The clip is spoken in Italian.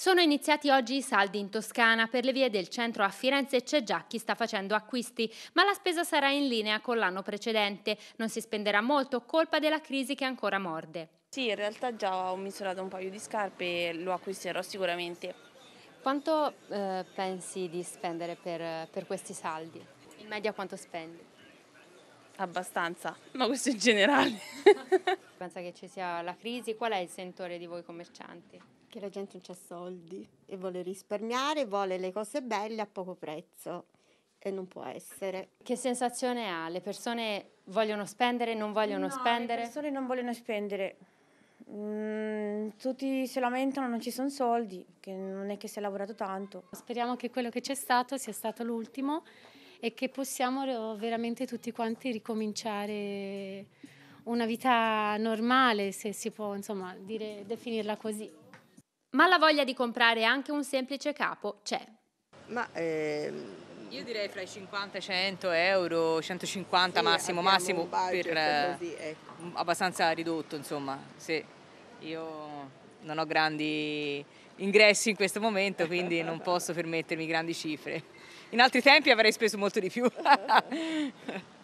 Sono iniziati oggi i saldi in Toscana. Per le vie del centro a Firenze c'è già chi sta facendo acquisti, ma la spesa sarà in linea con l'anno precedente. Non si spenderà molto, colpa della crisi che ancora morde. Sì, in realtà già ho misurato un paio di scarpe e lo acquisterò sicuramente. Quanto eh, pensi di spendere per, per questi saldi? In media quanto spendi? Abbastanza, ma questo in generale. Pensa che ci sia la crisi, qual è il sentore di voi commercianti? Che la gente non ha soldi e vuole risparmiare, vuole le cose belle a poco prezzo e non può essere. Che sensazione ha? Le persone vogliono spendere, non vogliono no, spendere? Le persone non vogliono spendere. Mm, tutti si lamentano, non ci sono soldi, che non è che si è lavorato tanto. Speriamo che quello che c'è stato sia stato l'ultimo e che possiamo veramente tutti quanti ricominciare una vita normale, se si può insomma, dire, definirla così. Ma la voglia di comprare anche un semplice capo c'è. Ma ehm... Io direi fra i 50 e i 100 euro, 150 sì, massimo, massimo, per, così, eh, ecco. abbastanza ridotto insomma, sì. Io non ho grandi ingressi in questo momento, quindi non posso permettermi grandi cifre. In altri tempi avrei speso molto di più.